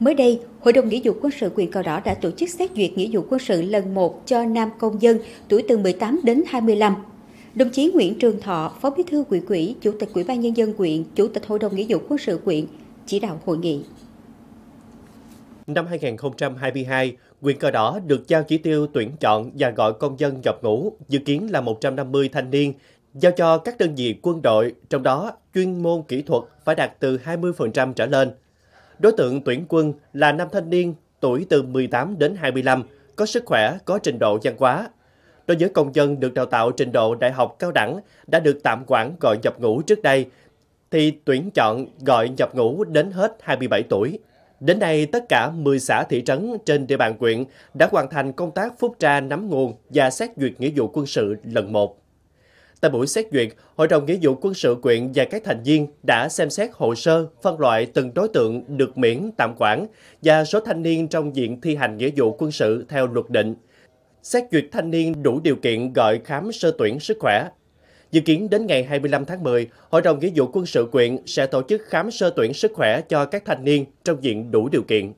Mới đây, Hội đồng Nghĩa vụ quân sự quyền Cờ Đỏ đã tổ chức xét duyệt nghĩa vụ quân sự lần 1 cho nam công dân tuổi từ 18 đến 25. Đồng chí Nguyễn Trường Thọ, Phó Bí thư Quỹ quỹ, Chủ tịch Ủy ban Nhân dân quyện, Chủ tịch Hội đồng Nghĩa vụ quân sự quyện chỉ đạo hội nghị. Năm 2022, quyền Cờ Đỏ được giao chỉ tiêu tuyển chọn và gọi công dân nhập ngũ, dự kiến là 150 thanh niên, giao cho các đơn vị quân đội, trong đó chuyên môn kỹ thuật phải đạt từ 20% trở lên. Đối tượng tuyển quân là nam thanh niên tuổi từ 18 đến 25, có sức khỏe, có trình độ văn hóa. Đối với công dân được đào tạo trình độ đại học cao đẳng đã được tạm quản gọi nhập ngũ trước đây, thì tuyển chọn gọi nhập ngũ đến hết 27 tuổi. Đến nay, tất cả 10 xã thị trấn trên địa bàn quyện đã hoàn thành công tác phúc tra nắm nguồn và xét duyệt nghĩa vụ quân sự lần một. Tại buổi xét duyệt, Hội đồng Nghĩa vụ quân sự quyện và các thành viên đã xem xét hồ sơ, phân loại từng đối tượng được miễn tạm quản và số thanh niên trong diện thi hành nghĩa vụ quân sự theo luật định. Xét duyệt thanh niên đủ điều kiện gọi khám sơ tuyển sức khỏe. Dự kiến đến ngày 25 tháng 10, Hội đồng Nghĩa vụ quân sự quyện sẽ tổ chức khám sơ tuyển sức khỏe cho các thanh niên trong diện đủ điều kiện.